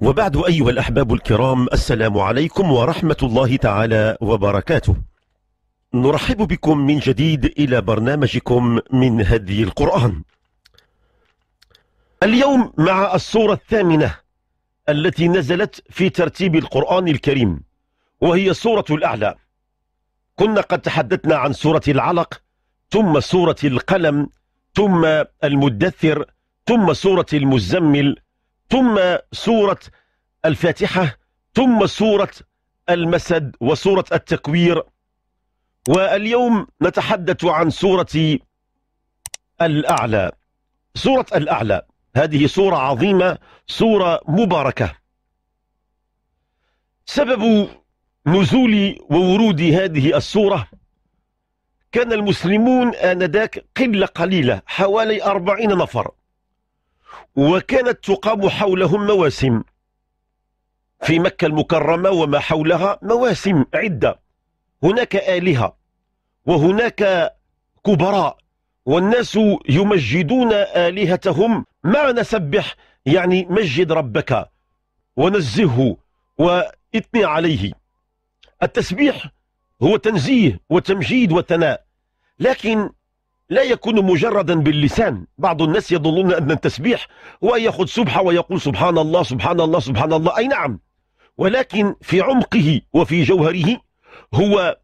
وبعد أيها الأحباب الكرام السلام عليكم ورحمة الله تعالى وبركاته نرحب بكم من جديد إلى برنامجكم من هدي القرآن اليوم مع الصورة الثامنة التي نزلت في ترتيب القرآن الكريم وهي صورة الأعلى كنا قد تحدثنا عن سورة العلق ثم سورة القلم ثم المدثر ثم سورة المزمل ثم سورة الفاتحة ثم سورة المسد وسورة التكوير واليوم نتحدث عن سورة الأعلى سورة الأعلى هذه سورة عظيمة سورة مباركة سبب نزول وورود هذه السورة كان المسلمون آنذاك قلة قليلة حوالي أربعين نفر وكانت تقام حولهم مواسم في مكة المكرمة وما حولها مواسم عدة هناك آلهة وهناك كبراء والناس يمجدون آلهتهم ما نسبح يعني مجد ربك ونزهه واثني عليه التسبيح هو تنزيه وتمجيد وثناء لكن لا يكون مجردا باللسان بعض الناس يظنون أن التسبيح هو يأخذ سبحة ويقول سبحان الله سبحان الله سبحان الله أي نعم ولكن في عمقه وفي جوهره هو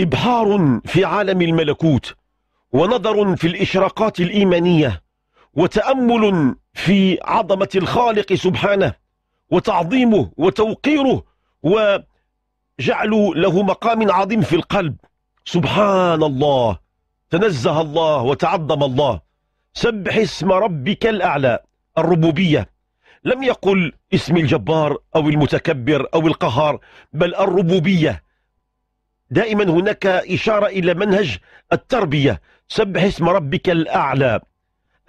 إبحار في عالم الملكوت ونظر في الإشراقات الإيمانية وتأمل في عظمة الخالق سبحانه وتعظيمه وتوقيره وجعل له مقام عظيم في القلب سبحان الله تنزه الله وتعظم الله سبح اسم ربك الأعلى الربوبية لم يقل اسم الجبار أو المتكبر أو القهار بل الربوبية دائما هناك إشارة إلى منهج التربية سبح اسم ربك الأعلى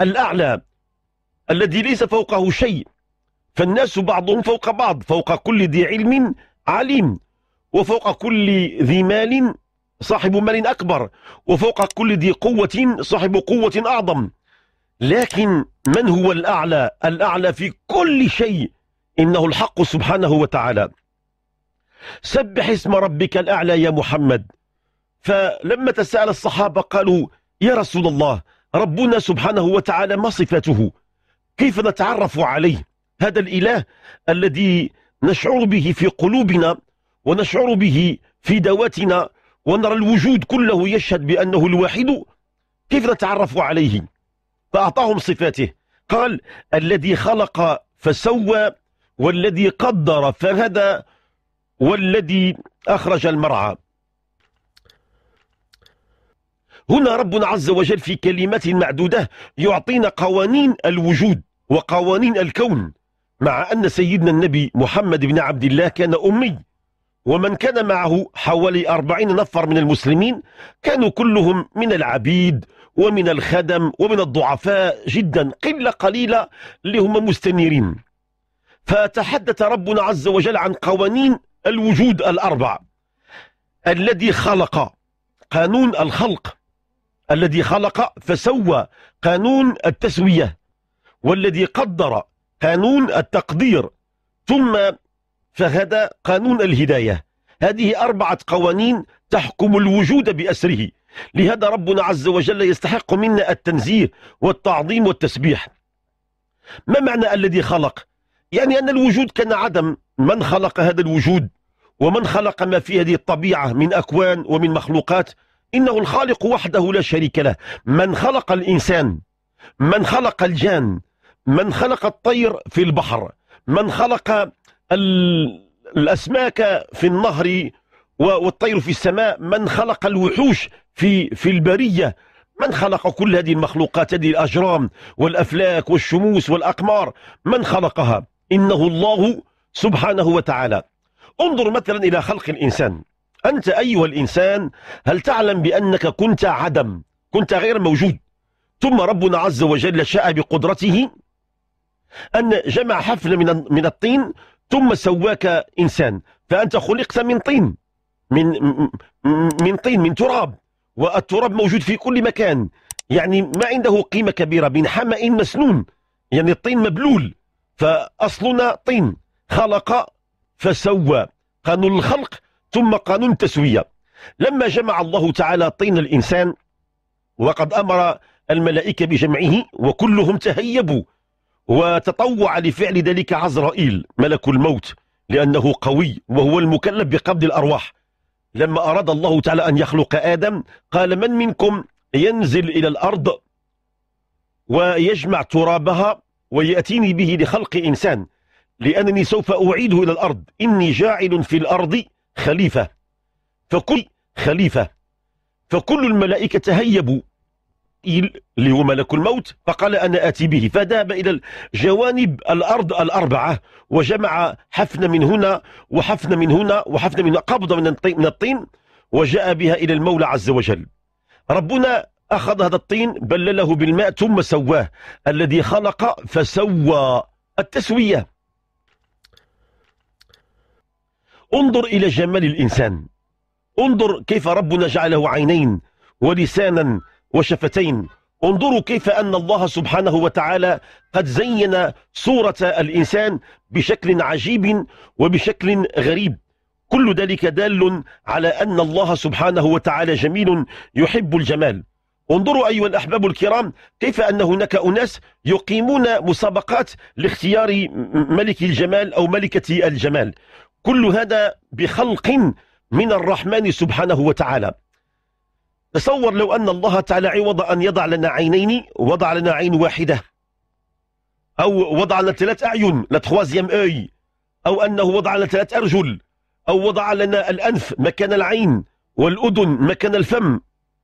الأعلى الذي ليس فوقه شيء فالناس بعضهم فوق بعض فوق كل ذي علم عليم وفوق كل ذي مال صاحب مال أكبر وفوق كل ذي قوة صاحب قوة أعظم لكن من هو الأعلى الأعلى في كل شيء إنه الحق سبحانه وتعالى سبح اسم ربك الأعلى يا محمد فلما تساءل الصحابة قالوا يا رسول الله ربنا سبحانه وتعالى ما صفاته كيف نتعرف عليه هذا الإله الذي نشعر به في قلوبنا ونشعر به في دواتنا ونرى الوجود كله يشهد بأنه الواحد كيف نتعرف عليه فأعطاهم صفاته قال الذي خلق فسوى والذي قدر فهدى والذي أخرج المرعى هنا ربنا عز وجل في كلمات معدودة يعطينا قوانين الوجود وقوانين الكون مع أن سيدنا النبي محمد بن عبد الله كان أمي ومن كان معه حوالي أربعين نفر من المسلمين كانوا كلهم من العبيد ومن الخدم ومن الضعفاء جدا قلة قليلة اللي هم مستنيرين فتحدث ربنا عز وجل عن قوانين الوجود الأربع الذي خلق قانون الخلق الذي خلق فسوى قانون التسوية والذي قدر قانون التقدير ثم فهذا قانون الهداية هذه أربعة قوانين تحكم الوجود بأسره لهذا ربنا عز وجل يستحق منا التنزيه والتعظيم والتسبيح ما معنى الذي خلق؟ يعني أن الوجود كان عدم من خلق هذا الوجود ومن خلق ما في هذه الطبيعة من أكوان ومن مخلوقات إنه الخالق وحده لا شريك له من خلق الإنسان من خلق الجان من خلق الطير في البحر من خلق الأسماك في النهر والطير في السماء من خلق الوحوش في في البرية من خلق كل هذه المخلوقات هذه الأجرام والأفلاك والشموس والأقمار من خلقها إنه الله سبحانه وتعالى انظر مثلا إلى خلق الإنسان أنت أيها الإنسان هل تعلم بأنك كنت عدم كنت غير موجود ثم ربنا عز وجل شاء بقدرته أن جمع حفله من من الطين ثم سواك إنسان فأنت خلقت من طين من من طين من تراب والتراب موجود في كل مكان يعني ما عنده قيمة كبيرة من حمأ مسنون يعني الطين مبلول فأصلنا طين خلق فسوى قانون الخلق ثم قانون التسوية لما جمع الله تعالى طين الإنسان وقد أمر الملائكة بجمعه وكلهم تهيبوا وتطوع لفعل ذلك عزرائيل ملك الموت لأنه قوي وهو المكلف بقبض الأرواح لما أراد الله تعالى أن يخلق آدم قال من منكم ينزل إلى الأرض ويجمع ترابها ويأتيني به لخلق إنسان لأنني سوف أعيده إلى الأرض إني جاعل في الأرض خليفة فكل خليفة فكل الملائكة تهيبوا إسرائيل اللي هو ملك الموت فقال أنا آتي به فذهب إلى جوانب الأرض الأربعة وجمع حفنة من هنا وحفنة من هنا وحفنة من هنا قبضة من الطين وجاء بها إلى المولى عز وجل ربنا أخذ هذا الطين بلله بالماء ثم سواه الذي خلق فسوى التسوية انظر إلى جمال الإنسان انظر كيف ربنا جعله عينين ولسانا وشفتين انظروا كيف أن الله سبحانه وتعالى قد زين صورة الإنسان بشكل عجيب وبشكل غريب كل ذلك دال على أن الله سبحانه وتعالى جميل يحب الجمال انظروا أيها الأحباب الكرام كيف أن هناك أناس يقيمون مسابقات لاختيار ملك الجمال أو ملكة الجمال كل هذا بخلق من الرحمن سبحانه وتعالى تصور لو أن الله تعالى عوض أن يضع لنا عينين وضع لنا عين واحدة أو وضع لنا ثلاث أعين لتخوازيام أي أو أنه وضع لنا ثلاث أرجل أو وضع لنا الأنف مكان العين والأذن مكان الفم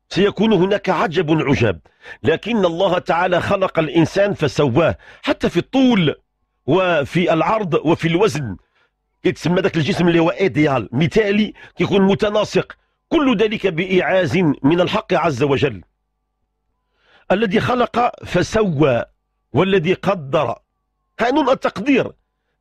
سيكون هناك عجب عجاب لكن الله تعالى خلق الإنسان فسواه حتى في الطول وفي العرض وفي الوزن كيتسمى ذاك الجسم اللي هو ايديال مثالي كيكون متناسق كل ذلك بإعاز من الحق عز وجل الذي خلق فسوى والذي قدر قانون التقدير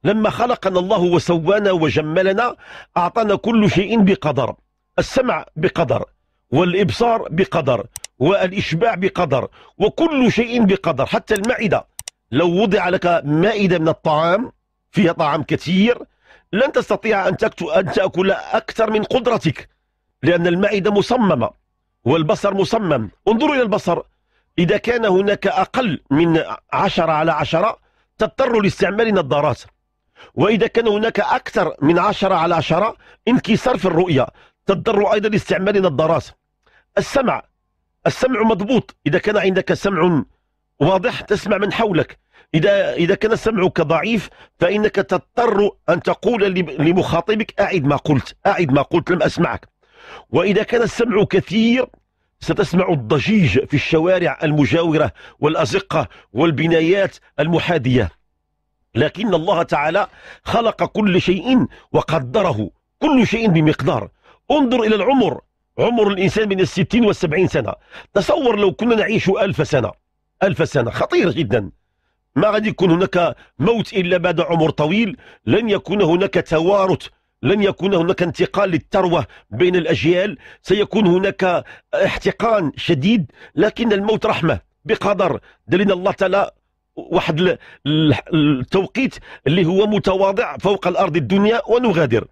لما خلقنا الله وسوانا وجملنا أعطانا كل شيء بقدر السمع بقدر والإبصار بقدر والإشباع بقدر وكل شيء بقدر حتى المعدة لو وضع لك مائدة من الطعام فيها طعام كثير لن تستطيع أن تأكل أكثر من قدرتك لأن المعدة مصممة والبصر مصمم انظروا إلى البصر إذا كان هناك أقل من عشرة على عشرة تضطر لاستعمال نظارات وإذا كان هناك أكثر من عشرة على عشرة انكسار في الرؤية تضطر أيضا لاستعمال نظارات السمع السمع مضبوط إذا كان عندك سمع واضح تسمع من حولك إذا إذا كان سمعك ضعيف فإنك تضطر أن تقول لمخاطبك أعد ما قلت أعد ما قلت لم أسمعك وإذا كان السمع كثير ستسمع الضجيج في الشوارع المجاورة والأزقة والبنايات المحادية لكن الله تعالى خلق كل شيء وقدره كل شيء بمقدار انظر إلى العمر عمر الإنسان من الستين والسبعين سنة تصور لو كنا نعيش ألف سنة ألف سنة خطير جدا ما غادي يكون هناك موت إلا بعد عمر طويل لن يكون هناك توارث لن يكون هناك انتقال للثروة بين الأجيال سيكون هناك احتقان شديد لكن الموت رحمة بقدر دلنا الله تعالى واحد التوقيت اللي هو متواضع فوق الأرض الدنيا ونغادر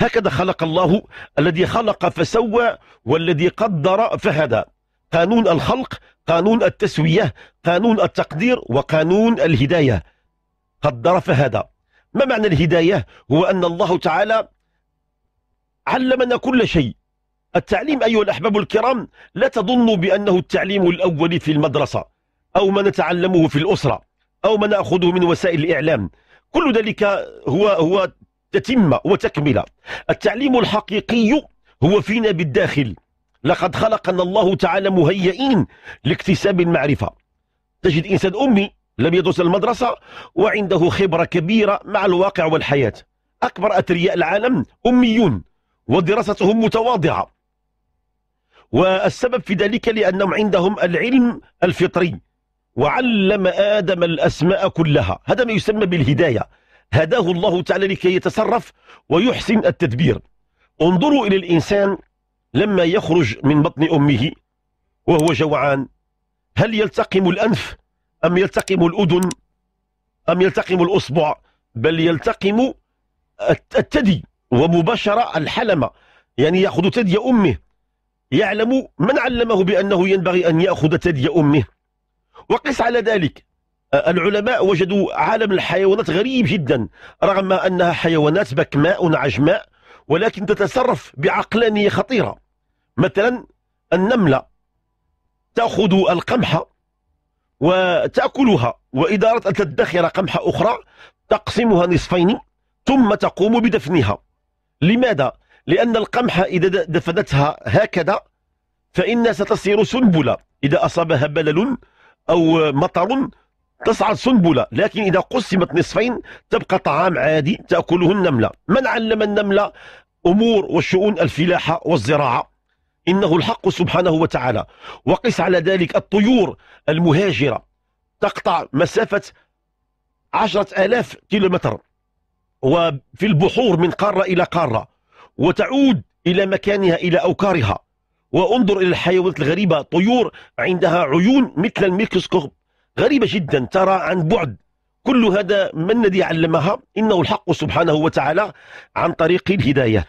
هكذا خلق الله الذي خلق فسوى والذي قدر فهدى قانون الخلق قانون التسوية قانون التقدير وقانون الهداية قدر فهدى ما معنى الهداية هو أن الله تعالى علمنا كل شيء التعليم أيها الأحباب الكرام لا تظنوا بأنه التعليم الأول في المدرسة أو ما نتعلمه في الأسرة أو ما نأخذه من وسائل الإعلام كل ذلك هو هو تتمة وتكملة التعليم الحقيقي هو فينا بالداخل لقد خلقنا الله تعالى مهيئين لاكتساب المعرفة تجد إنسان أمي لم يدرس المدرسة وعنده خبرة كبيرة مع الواقع والحياة أكبر أثرياء العالم أميون ودراستهم متواضعة والسبب في ذلك لأنهم عندهم العلم الفطري وعلم آدم الأسماء كلها هذا ما يسمى بالهداية هداه الله تعالى لكي يتصرف ويحسن التدبير انظروا إلى الإنسان لما يخرج من بطن أمه وهو جوعان هل يلتقم الأنف أم يلتقم الأذن أم يلتقم الأصبع بل يلتقم الثدي ومباشرة الحلمة يعني يأخذ ثدي أمه يعلم من علمه بأنه ينبغي أن يأخذ ثدي أمه وقس على ذلك العلماء وجدوا عالم الحيوانات غريب جدا رغم أنها حيوانات بكماء عجماء ولكن تتصرف بعقلانية خطيرة مثلا النملة تأخذ القمحة وتأكلها وإذا أردت أن تدخر قمحة أخرى تقسمها نصفين ثم تقوم بدفنها لماذا؟ لأن القمحة إذا دفنتها هكذا فإنها ستصير سنبلة إذا أصابها بلل أو مطر تصعد سنبلة لكن إذا قسمت نصفين تبقى طعام عادي تأكله النملة من علم النملة أمور وشؤون الفلاحة والزراعة إنه الحق سبحانه وتعالى وقس على ذلك الطيور المهاجرة تقطع مسافة عشرة آلاف كيلومتر وفي البحور من قارة إلى قارة وتعود إلى مكانها إلى أوكارها وانظر إلى الحيوانات الغريبة طيور عندها عيون مثل الميكروسكوب غريبة جدا ترى عن بعد كل هذا من الذي علمها إنه الحق سبحانه وتعالى عن طريق الهداية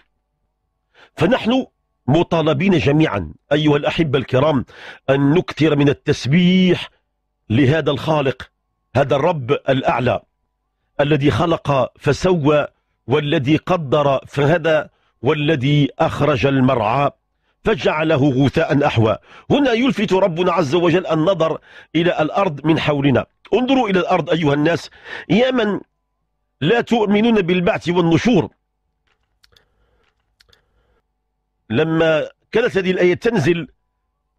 فنحن مطالبين جميعا أيها الأحبة الكرام أن نكثر من التسبيح لهذا الخالق هذا الرب الأعلى الذي خلق فسوى والذي قدر فهدى والذي أخرج المرعى فجعله غثاء أحوى هنا يلفت ربنا عز وجل النظر إلى الأرض من حولنا انظروا إلى الأرض أيها الناس يا من لا تؤمنون بالبعث والنشور لما كانت هذه الآية تنزل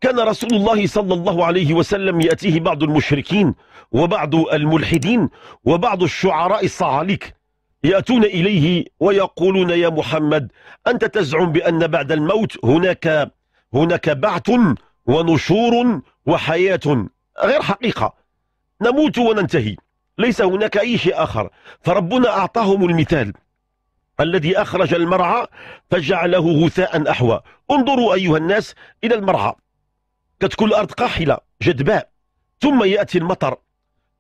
كان رسول الله صلى الله عليه وسلم يأتيه بعض المشركين وبعض الملحدين وبعض الشعراء الصعاليك يأتون إليه ويقولون يا محمد أنت تزعم بأن بعد الموت هناك هناك بعث ونشور وحياة غير حقيقة نموت وننتهي ليس هناك أي شيء آخر فربنا أعطاهم المثال الذي أخرج المرعى فجعله غثاء أحوى انظروا أيها الناس إلى المرعى كتكون الأرض قاحلة جدباء ثم يأتي المطر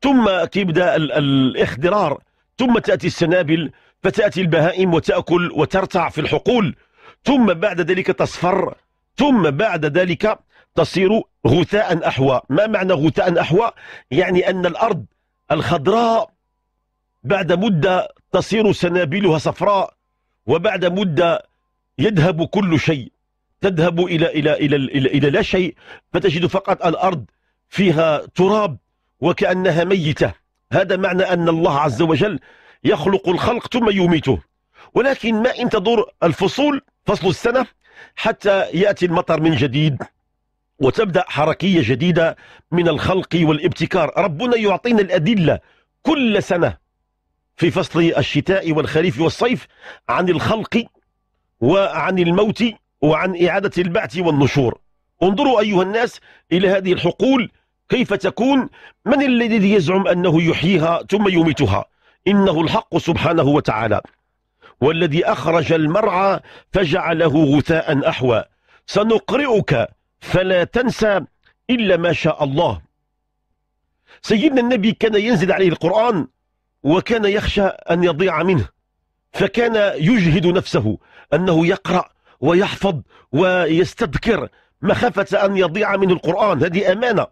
ثم كيبدا الاخضرار ثم تأتي السنابل فتأتي البهائم وتأكل وترتع في الحقول ثم بعد ذلك تصفر ثم بعد ذلك تصير غثاء أحوى ما معنى غثاء أحوى؟ يعني أن الأرض الخضراء بعد مدة تصير سنابلها صفراء وبعد مدة يذهب كل شيء تذهب إلى, إلى, إلى, إلى, إلى لا شيء فتجد فقط الأرض فيها تراب وكأنها ميتة هذا معنى أن الله عز وجل يخلق الخلق ثم يميته ولكن ما إن تدور الفصول فصل السنة حتى يأتي المطر من جديد وتبدأ حركية جديدة من الخلق والابتكار ربنا يعطينا الأدلة كل سنة في فصل الشتاء والخريف والصيف عن الخلق وعن الموت وعن إعادة البعث والنشور انظروا أيها الناس إلى هذه الحقول كيف تكون من الذي يزعم أنه يحييها ثم يميتها إنه الحق سبحانه وتعالى والذي أخرج المرعى فجعله غثاء أحوى سنقرئك فلا تنسى إلا ما شاء الله سيدنا النبي كان ينزل عليه القرآن وكان يخشى أن يضيع منه فكان يجهد نفسه أنه يقرأ ويحفظ ويستذكر مخافة أن يضيع منه القرآن هذه أمانة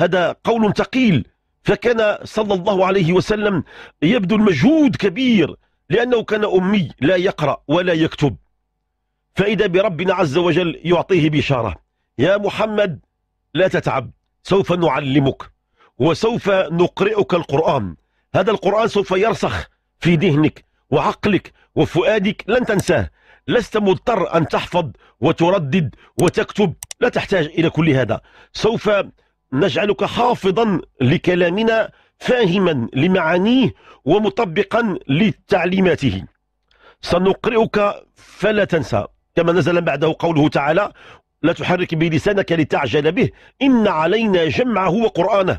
هذا قول ثقيل فكان صلى الله عليه وسلم يبذل مجهود كبير لأنه كان أمي لا يقرأ ولا يكتب فإذا بربنا عز وجل يعطيه بشارة يا محمد لا تتعب سوف نعلمك وسوف نقرئك القرآن هذا القرآن سوف يرسخ في ذهنك وعقلك وفؤادك لن تنساه لست مضطر أن تحفظ وتردد وتكتب لا تحتاج إلى كل هذا سوف نجعلك حافظا لكلامنا فاهما لمعانيه ومطبقا لتعليماته سنقرئك فلا تنسى كما نزل بعده قوله تعالى لا تحرك بلسانك لتعجل به إن علينا جمعه وقرآنه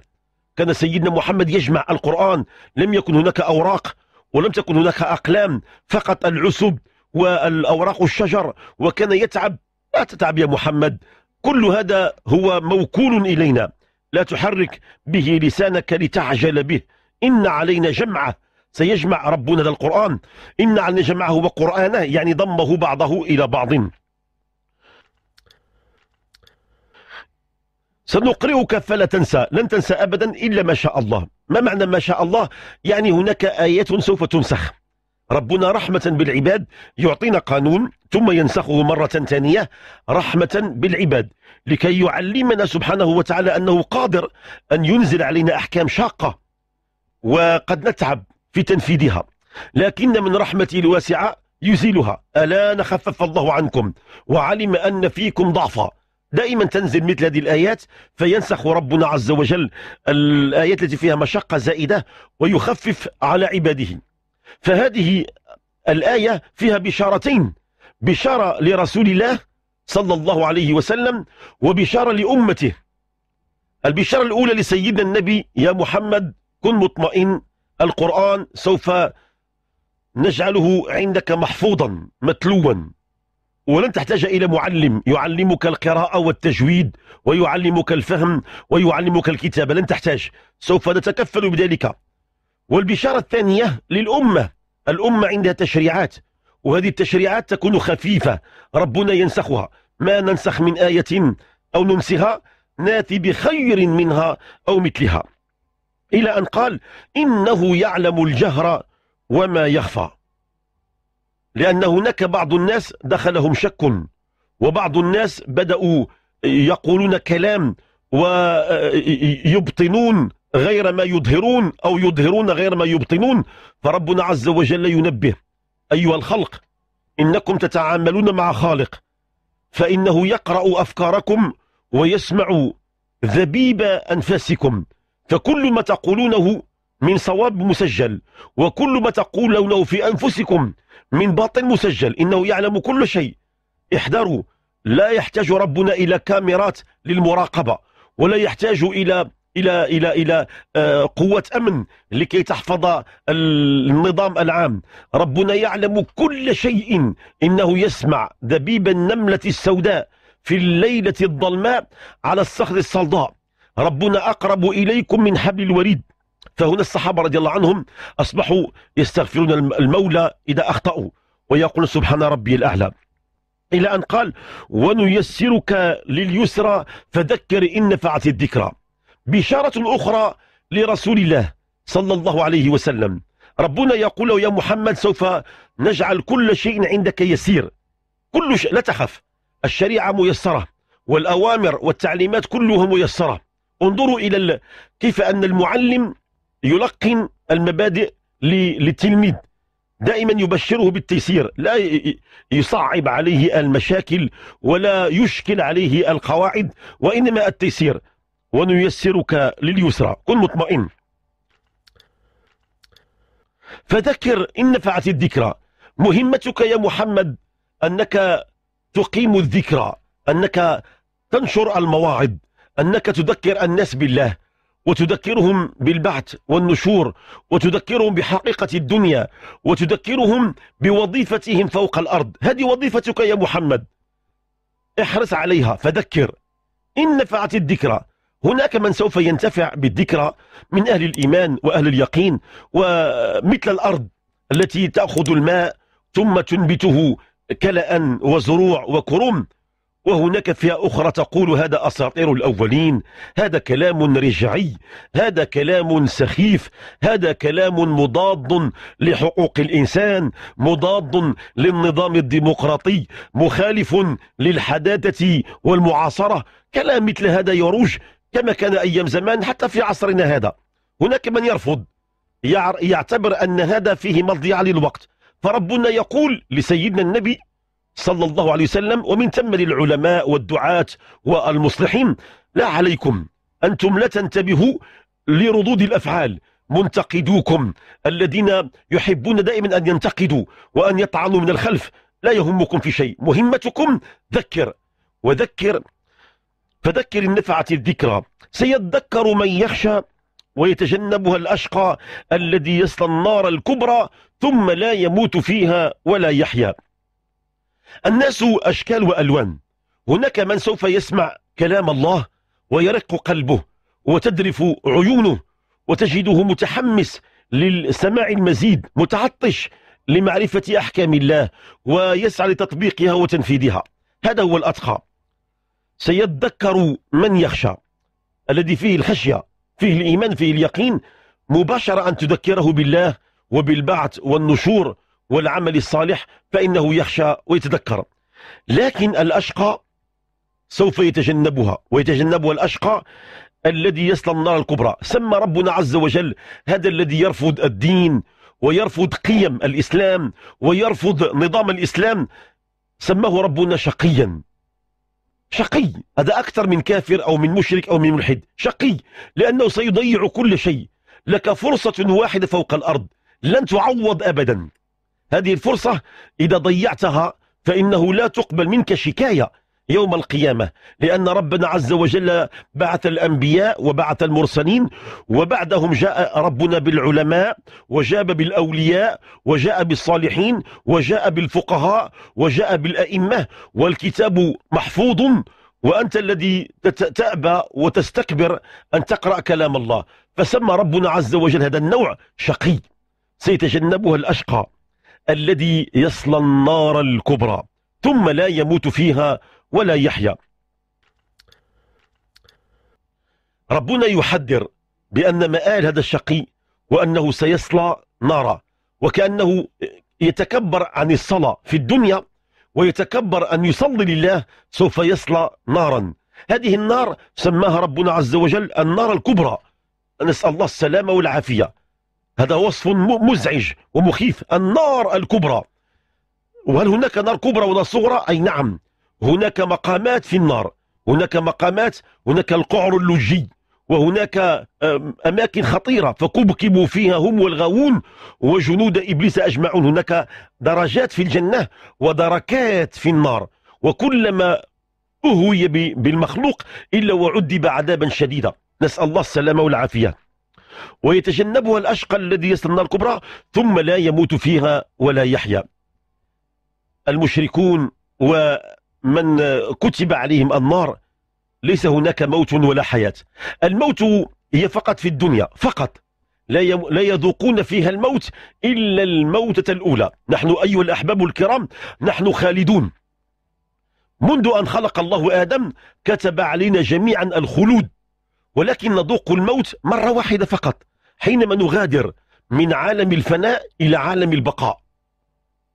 كان سيدنا محمد يجمع القرآن لم يكن هناك أوراق ولم تكن هناك أقلام فقط العسب والأوراق الشجر وكان يتعب لا تتعب يا محمد كل هذا هو موكول إلينا لا تحرك به لسانك لتعجل به إن علينا جمعه سيجمع ربنا ذا القرآن إن علينا جمعه وقرآنه يعني ضمه بعضه إلى بعض سنقرئك فلا تنسى لن تنسى أبدا إلا ما شاء الله ما معنى ما شاء الله يعني هناك آيات سوف تنسخ ربنا رحمة بالعباد يعطينا قانون ثم ينسخه مرة ثانية رحمة بالعباد لكي يعلمنا سبحانه وتعالى أنه قادر أن ينزل علينا أحكام شاقة وقد نتعب في تنفيذها لكن من رحمته الواسعة يزيلها ألا نخفف الله عنكم وعلم أن فيكم ضعفا دائما تنزل مثل هذه الآيات فينسخ ربنا عز وجل الآيات التي فيها مشقة زائدة ويخفف على عباده فهذه الآية فيها بشارتين بشارة لرسول الله صلى الله عليه وسلم وبشارة لأمته البشارة الأولى لسيدنا النبي يا محمد كن مطمئن القرآن سوف نجعله عندك محفوظا متلوا ولن تحتاج إلى معلم يعلمك القراءة والتجويد ويعلمك الفهم ويعلمك الكتابة لن تحتاج سوف نتكفل بذلك والبشارة الثانية للأمة الأمة عندها تشريعات وهذه التشريعات تكون خفيفة ربنا ينسخها ما ننسخ من آية أو ننسها ناتي بخير منها أو مثلها إلى أن قال إنه يعلم الجهر وما يخفى لأن هناك بعض الناس دخلهم شك وبعض الناس بدأوا يقولون كلام ويبطنون آه، غير ما يظهرون أو يظهرون غير ما يبطنون فربنا عز وجل ينبه أيها الخلق إنكم تتعاملون مع خالق فإنه يقرأ أفكاركم ويسمع ذبيب أنفاسكم فكل ما تقولونه من صواب مسجل وكل ما تقولونه في أنفسكم من باطل مسجل إنه يعلم كل شيء احذروا لا يحتاج ربنا إلى كاميرات للمراقبة ولا يحتاج إلى إلى إلى إلى آه، قوة أمن لكي تحفظ النظام العام ربنا يعلم كل شيء إنه يسمع دبيب النملة السوداء في الليلة الظلماء على الصخر الصلداء ربنا أقرب إليكم من حبل الوريد فهنا الصحابة رضي الله عنهم أصبحوا يستغفرون المولى إذا أخطأوا ويقول سبحان ربي الأعلى إلى أن قال ونيسرك لليسرى فذكر إن نفعت الذكرى بشارة أخرى لرسول الله صلى الله عليه وسلم ربنا يقول يا محمد سوف نجعل كل شيء عندك يسير كل شيء لا تخف الشريعة ميسرة والأوامر والتعليمات كلها ميسرة انظروا إلى كيف أن المعلم يلقن المبادئ للتلميذ دائما يبشره بالتيسير لا يصعب عليه المشاكل ولا يشكل عليه القواعد وإنما التيسير ونيسرك لليسرى كن مطمئن فذكر إن نفعت الذكرى مهمتك يا محمد أنك تقيم الذكرى أنك تنشر المواعظ أنك تذكر الناس بالله وتذكرهم بالبعث والنشور وتذكرهم بحقيقة الدنيا وتذكرهم بوظيفتهم فوق الأرض هذه وظيفتك يا محمد احرص عليها فذكر إن نفعت الذكرى هناك من سوف ينتفع بالذكرى من أهل الإيمان وأهل اليقين ومثل الأرض التي تأخذ الماء ثم تنبته كلأ وزروع وكرم وهناك فئة أخرى تقول هذا أساطير الأولين هذا كلام رجعي هذا كلام سخيف هذا كلام مضاد لحقوق الإنسان مضاد للنظام الديمقراطي مخالف للحداثة والمعاصرة كلام مثل هذا يروج كما كان أيام زمان حتى في عصرنا هذا هناك من يرفض يعتبر أن هذا فيه مضيعة للوقت فربنا يقول لسيدنا النبي صلى الله عليه وسلم ومن ثم للعلماء والدعاة والمصلحين لا عليكم أنتم لا تنتبهوا لردود الأفعال منتقدوكم الذين يحبون دائما أن ينتقدوا وأن يطعنوا من الخلف لا يهمكم في شيء مهمتكم ذكر وذكر فذكر النفعة الذكرى سيذكر من يخشى ويتجنبها الأشقى الذي يصلى النار الكبرى ثم لا يموت فيها ولا يحيا الناس أشكال وألوان هناك من سوف يسمع كلام الله ويرق قلبه وتدرف عيونه وتجده متحمس للسماع المزيد متعطش لمعرفة أحكام الله ويسعى لتطبيقها وتنفيذها هذا هو الأتقى سيتذكر من يخشى الذي فيه الخشية فيه الإيمان فيه اليقين مباشرة أن تذكره بالله وبالبعث والنشور والعمل الصالح فإنه يخشى ويتذكر لكن الأشقى سوف يتجنبها ويتجنبها الأشقى الذي يصل النار الكبرى سمى ربنا عز وجل هذا الذي يرفض الدين ويرفض قيم الإسلام ويرفض نظام الإسلام سماه ربنا شقيا شقي هذا أكثر من كافر أو من مشرك أو من ملحد شقي لأنه سيضيع كل شيء لك فرصة واحدة فوق الأرض لن تعوض أبدا هذه الفرصة إذا ضيعتها فإنه لا تقبل منك شكاية يوم القيامة لأن ربنا عز وجل بعث الأنبياء وبعث المرسلين وبعدهم جاء ربنا بالعلماء وجاء بالأولياء وجاء بالصالحين وجاء بالفقهاء وجاء بالأئمة والكتاب محفوظ وأنت الذي تأبى وتستكبر أن تقرأ كلام الله فسمى ربنا عز وجل هذا النوع شقي سيتجنبها الأشقى الذي يصلى النار الكبرى ثم لا يموت فيها ولا يحيا ربنا يحذر بأن مآل هذا الشقي وأنه سيصلى نارا وكأنه يتكبر عن الصلاة في الدنيا ويتكبر أن يصلي لله سوف يصلى نارا هذه النار سماها ربنا عز وجل النار الكبرى نسأل الله السلامة والعافية هذا وصف مزعج ومخيف النار الكبرى وهل هناك نار كبرى ولا صغرى أي نعم هناك مقامات في النار هناك مقامات هناك القعر اللجي وهناك أماكن خطيرة فكبكبوا فيها هم والغاوون وجنود إبليس أجمعون هناك درجات في الجنة ودركات في النار وكلما أهوي بالمخلوق إلا وعذب عذابا شديدا نسأل الله السلامة والعافية ويتجنبها الأشقى الذي يصل النار الكبرى ثم لا يموت فيها ولا يحيا المشركون ومن كتب عليهم النار ليس هناك موت ولا حياة الموت هي فقط في الدنيا فقط لا لا يذوقون فيها الموت إلا الموتة الأولى نحن أيها الأحباب الكرام نحن خالدون منذ أن خلق الله آدم كتب علينا جميعا الخلود ولكن نذوق الموت مرة واحدة فقط حينما نغادر من عالم الفناء إلى عالم البقاء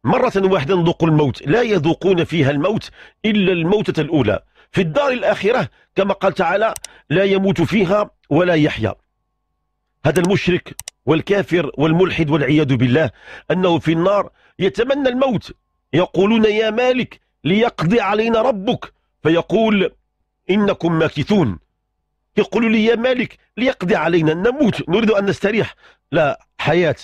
مرة واحدة نذوق الموت لا يذوقون فيها الموت إلا الموتة الأولى في الدار الآخرة كما قال تعالى لا يموت فيها ولا يحيا هذا المشرك والكافر والملحد والعياذ بالله أنه في النار يتمنى الموت يقولون يا مالك ليقضي علينا ربك فيقول إنكم ماكثون يقول لي يا مالك ليقضي علينا نموت نريد أن نستريح لا حياة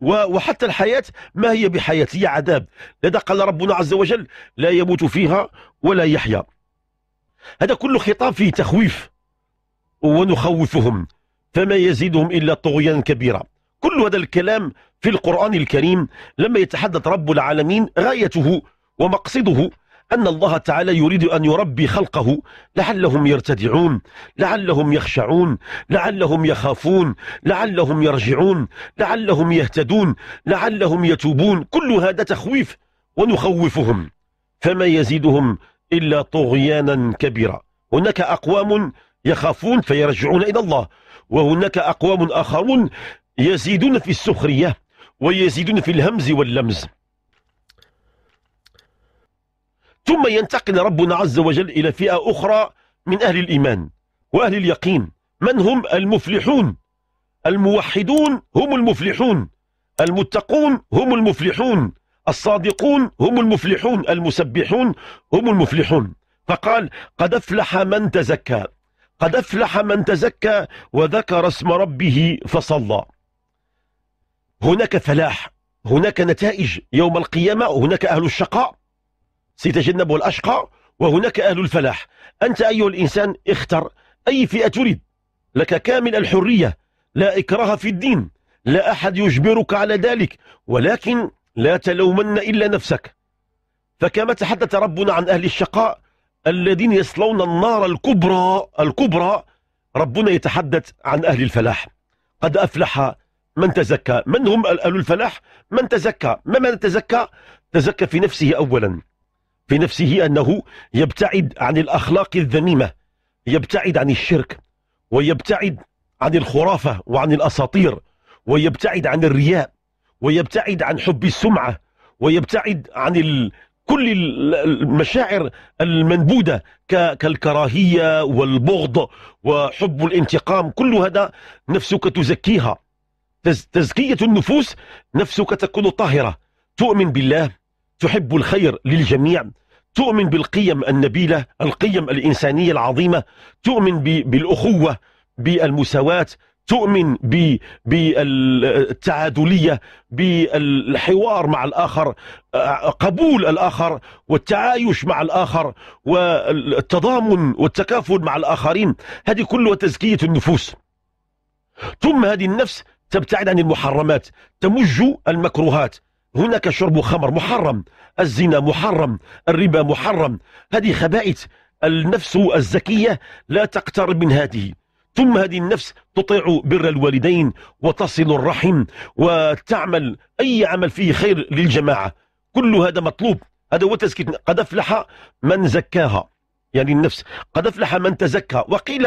وحتى الحياة ما هي بحياة هي عذاب لذا قال ربنا عز وجل لا يموت فيها ولا يحيا هذا كل خطاب فيه تخويف ونخوفهم فما يزيدهم إلا طغيانا كبيرا كل هذا الكلام في القرآن الكريم لما يتحدث رب العالمين غايته ومقصده أن الله تعالى يريد أن يربي خلقه لعلهم يرتدعون لعلهم يخشعون لعلهم يخافون لعلهم يرجعون لعلهم يهتدون لعلهم يتوبون كل هذا تخويف ونخوفهم فما يزيدهم إلا طغيانا كبيرا هناك أقوام يخافون فيرجعون إلى الله وهناك أقوام آخرون يزيدون في السخرية ويزيدون في الهمز واللمز ثم ينتقل ربنا عز وجل إلى فئة أخرى من أهل الإيمان وأهل اليقين من هم المفلحون الموحدون هم المفلحون المتقون هم المفلحون الصادقون هم المفلحون المسبحون هم المفلحون فقال قد افلح من تزكى قد افلح من تزكى وذكر اسم ربه فصلى هناك فلاح هناك نتائج يوم القيامة هناك أهل الشقاء سيتجنبه الأشقى وهناك أهل الفلاح أنت أيها الإنسان اختر أي فئة تريد لك كامل الحرية لا إكراه في الدين لا أحد يجبرك على ذلك ولكن لا تلومن إلا نفسك فكما تحدث ربنا عن أهل الشقاء الذين يصلون النار الكبرى الكبرى ربنا يتحدث عن أهل الفلاح قد أفلح من تزكى من هم أهل الفلاح من تزكى ما من تزكى تزكى في نفسه أولا في نفسه أنه يبتعد عن الأخلاق الذميمة يبتعد عن الشرك ويبتعد عن الخرافة وعن الأساطير ويبتعد عن الرياء ويبتعد عن حب السمعة ويبتعد عن ال... كل المشاعر المنبودة كالكراهية والبغض وحب الانتقام كل هذا نفسك تزكيها تزكية النفوس نفسك تكون طاهرة تؤمن بالله تحب الخير للجميع تؤمن بالقيم النبيلة القيم الإنسانية العظيمة تؤمن بالأخوة بالمساواة تؤمن بالتعادلية بالحوار مع الآخر قبول الآخر والتعايش مع الآخر والتضامن والتكافل مع الآخرين هذه كلها تزكية النفوس ثم هذه النفس تبتعد عن المحرمات تمج المكروهات هناك شرب خمر محرم الزنا محرم الربا محرم هذه خبائث النفس الزكية لا تقترب من هذه ثم هذه النفس تطيع بر الوالدين وتصل الرحم وتعمل أي عمل فيه خير للجماعة كل هذا مطلوب هذا هو تزكية قد أفلح من زكاها يعني النفس قد أفلح من تزكى وقيل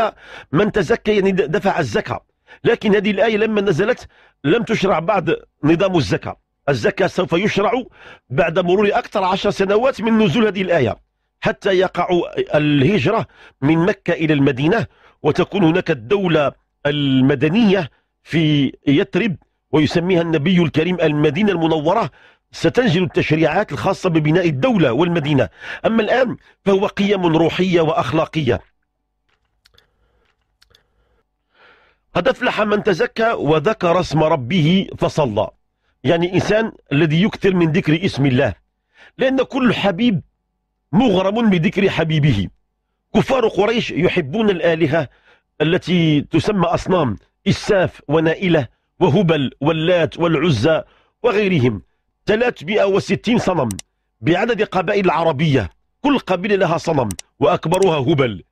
من تزكى يعني دفع الزكاة لكن هذه الآية لما نزلت لم تشرع بعد نظام الزكاة الزكاة سوف يشرع بعد مرور أكثر عشر سنوات من نزول هذه الآية حتى يقع الهجرة من مكة إلى المدينة وتكون هناك الدولة المدنية في يثرب ويسميها النبي الكريم المدينة المنورة ستنزل التشريعات الخاصة ببناء الدولة والمدينة أما الآن فهو قيم روحية وأخلاقية قد أفلح من تزكى وذكر اسم ربه فصلى يعني إنسان الذي يكثر من ذكر اسم الله لأن كل حبيب مغرم بذكر حبيبه كفار قريش يحبون الآلهة التي تسمى أصنام إساف ونائلة وهبل واللات والعزى وغيرهم 360 صنم بعدد قبائل العربية كل قبيلة لها صنم وأكبرها هبل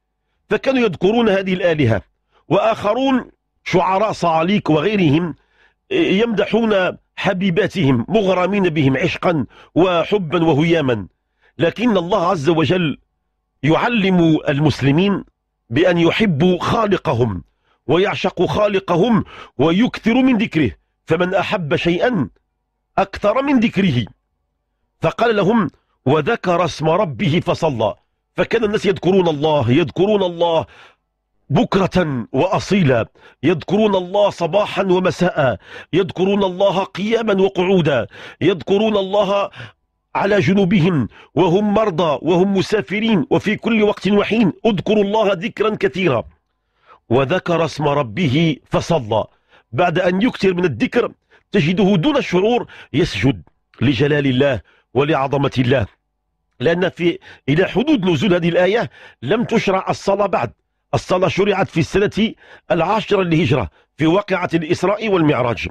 فكانوا يذكرون هذه الآلهة وآخرون شعراء صعاليك وغيرهم آه، يمدحون حبيباتهم مغرمين بهم عشقا وحبا وهياما لكن الله عز وجل يعلم المسلمين بأن يحبوا خالقهم ويعشق خالقهم ويكثر من ذكره فمن أحب شيئا أكثر من ذكره فقال لهم وذكر اسم ربه فصلى فكان الناس يذكرون الله يذكرون الله بكرة وأصيلا يذكرون الله صباحا ومساء يذكرون الله قياما وقعودا يذكرون الله على جنوبهم وهم مرضى وهم مسافرين وفي كل وقت وحين اذكروا الله ذكرا كثيرا وذكر اسم ربه فصلى بعد أن يكثر من الذكر تجده دون الشعور يسجد لجلال الله ولعظمة الله لأن في إلى حدود نزول هذه الآية لم تشرع الصلاة بعد الصلاة شرعت في السنة العاشرة للهجرة في واقعة الإسراء والمعراج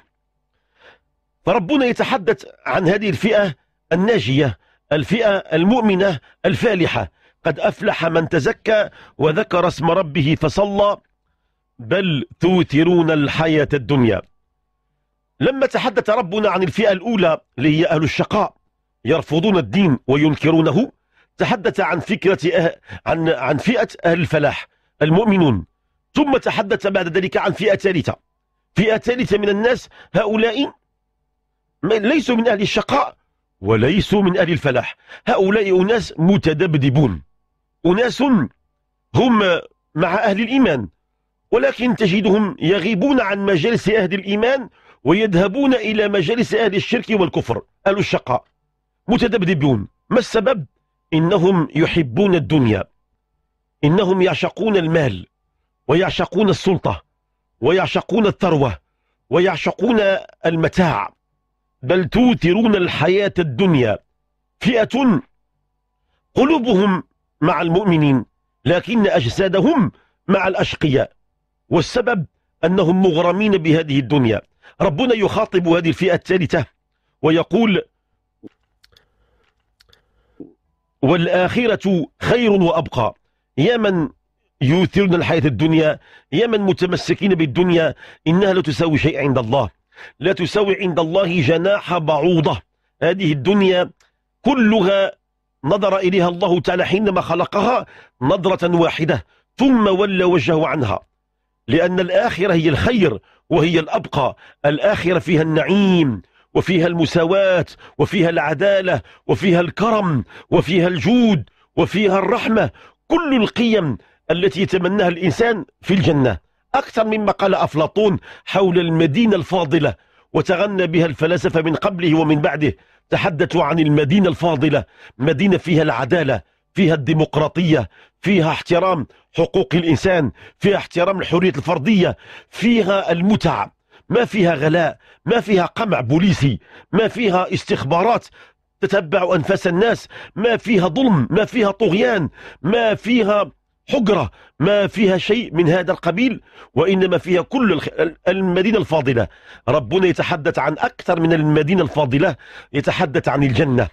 فربنا يتحدث عن هذه الفئة الناجية الفئة المؤمنة الفالحة قد أفلح من تزكى وذكر اسم ربه فصلى بل توثرون الحياة الدنيا لما تحدث ربنا عن الفئة الأولى اللي هي أهل الشقاء يرفضون الدين وينكرونه تحدث عن فكرة أه عن عن فئة أهل الفلاح المؤمنون ثم تحدث بعد ذلك عن فئة ثالثة فئة ثالثة من الناس هؤلاء ليسوا من أهل الشقاء وليسوا من أهل الفلاح هؤلاء أناس متذبذبون أناس هم مع أهل الإيمان ولكن تجدهم يغيبون عن مجالس أهل الإيمان ويذهبون إلى مجالس أهل الشرك والكفر أهل الشقاء متذبذبون ما السبب؟ إنهم يحبون الدنيا إنهم يعشقون المال ويعشقون السلطة ويعشقون الثروة ويعشقون المتاع بل توترون الحياة الدنيا فئة قلوبهم مع المؤمنين لكن أجسادهم مع الأشقياء والسبب أنهم مغرمين بهذه الدنيا ربنا يخاطب هذه الفئة الثالثة ويقول والآخرة خير وأبقى يا من يؤثرون الحياة الدنيا يا من متمسكين بالدنيا إنها لا تساوي شيء عند الله لا تساوي عند الله جناح بعوضة هذه الدنيا كلها نظر إليها الله تعالى حينما خلقها نظرة واحدة ثم ولى وجهه عنها لأن الآخرة هي الخير وهي الأبقى الآخرة فيها النعيم وفيها المساواة وفيها العدالة وفيها الكرم وفيها الجود وفيها الرحمة كل القيم التي يتمناها الإنسان في الجنة أكثر مما قال أفلاطون حول المدينة الفاضلة وتغنى بها الفلاسفة من قبله ومن بعده تحدثوا عن المدينة الفاضلة مدينة فيها العدالة فيها الديمقراطية فيها احترام حقوق الإنسان فيها احترام الحرية الفردية فيها المتع ما فيها غلاء ما فيها قمع بوليسي ما فيها استخبارات تتبع أنفاس الناس ما فيها ظلم ما فيها طغيان ما فيها حجرة ما فيها شيء من هذا القبيل وإنما فيها كل المدينة الفاضلة ربنا يتحدث عن أكثر من المدينة الفاضلة يتحدث عن الجنة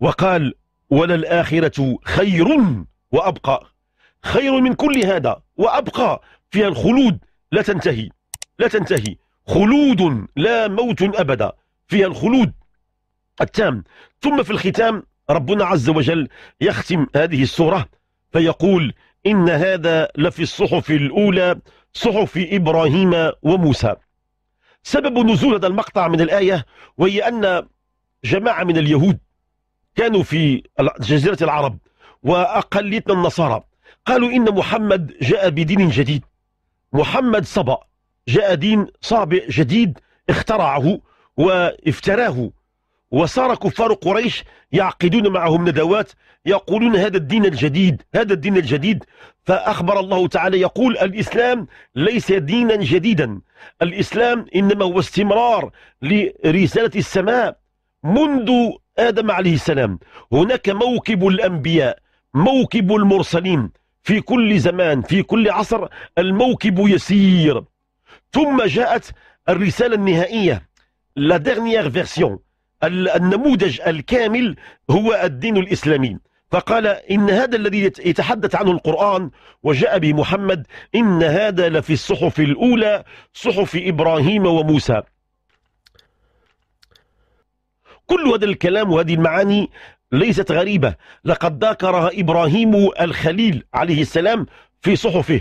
وقال ولا الآخرة خير وأبقى خير من كل هذا وأبقى فيها الخلود لا تنتهي لا تنتهي خلود لا موت أبدا فيها الخلود التام ثم في الختام ربنا عز وجل يختم هذه السورة فيقول إن هذا لفي الصحف الأولى صحف إبراهيم وموسى سبب نزول هذا المقطع من الآية وهي أن جماعة من اليهود كانوا في جزيرة العرب وأقليتنا النصارى قالوا إن محمد جاء بدين جديد محمد صبأ جاء دين صابئ جديد اخترعه وافتراه وصار كفار قريش يعقدون معهم ندوات يقولون هذا الدين الجديد هذا الدين الجديد فأخبر الله تعالى يقول الإسلام ليس دينا جديدا الإسلام إنما هو استمرار لرسالة السماء منذ آدم عليه السلام هناك موكب الأنبياء موكب المرسلين في كل زمان في كل عصر الموكب يسير ثم جاءت الرسالة النهائية لا dernière version النموذج الكامل هو الدين الإسلامي فقال إن هذا الذي يتحدث عنه القرآن وجاء به محمد إن هذا لفي الصحف الأولى صحف إبراهيم وموسى كل هذا الكلام وهذه المعاني ليست غريبة لقد ذكرها إبراهيم الخليل عليه السلام في صحفه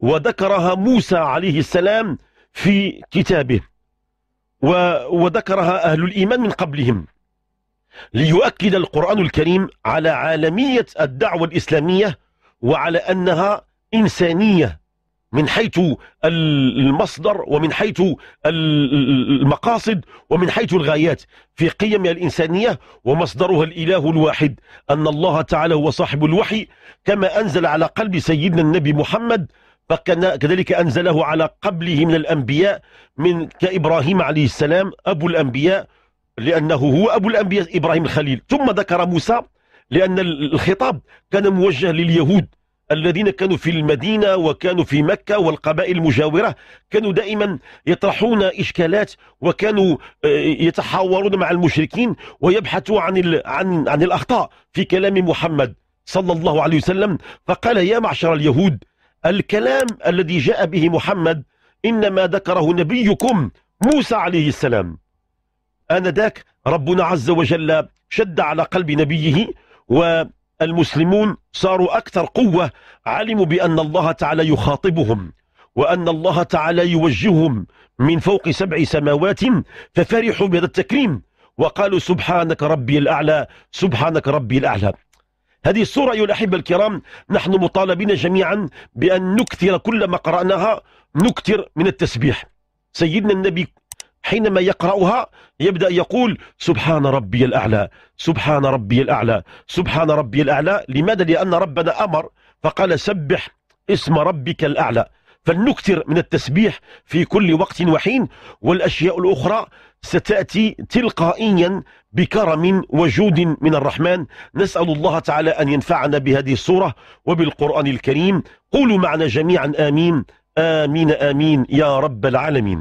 وذكرها موسى عليه السلام في كتابه وذكرها أهل الإيمان من قبلهم ليؤكد القرآن الكريم على عالمية الدعوة الإسلامية وعلى أنها إنسانية من حيث المصدر ومن حيث المقاصد ومن حيث الغايات في قيمها الإنسانية ومصدرها الإله الواحد أن الله تعالى هو صاحب الوحي كما أنزل على قلب سيدنا النبي محمد فكان كذلك أنزله على قبله من الأنبياء من كإبراهيم عليه السلام أبو الأنبياء لأنه هو أبو الأنبياء إبراهيم الخليل ثم ذكر موسى لأن الخطاب كان موجه لليهود الذين كانوا في المدينة وكانوا في مكة والقبائل المجاورة كانوا دائما يطرحون إشكالات وكانوا آه، يتحاورون مع المشركين ويبحثوا عن, عن, عن الأخطاء في كلام محمد صلى الله عليه وسلم فقال يا معشر اليهود الكلام الذي جاء به محمد إنما ذكره نبيكم موسى عليه السلام آنذاك ربنا عز وجل شد على قلب نبيه والمسلمون صاروا أكثر قوة علموا بأن الله تعالى يخاطبهم وأن الله تعالى يوجههم من فوق سبع سماوات ففرحوا بهذا التكريم وقالوا سبحانك ربي الأعلى سبحانك ربي الأعلى هذه الصورة أيها الأحبة الكرام نحن مطالبين جميعا بأن نكثر كلما قرأناها نكثر من التسبيح سيدنا النبي حينما يقرأها يبدأ يقول سبحان ربي الأعلى سبحان ربي الأعلى سبحان ربي الأعلى لماذا؟ لأن ربنا أمر فقال سبح اسم ربك الأعلى فلنكثر من التسبيح في كل وقت وحين والأشياء الأخرى ستأتي تلقائيا بكرم وجود من الرحمن نسأل الله تعالى أن ينفعنا بهذه الصورة وبالقرآن الكريم قولوا معنا جميعا آمين آمين آمين يا رب العالمين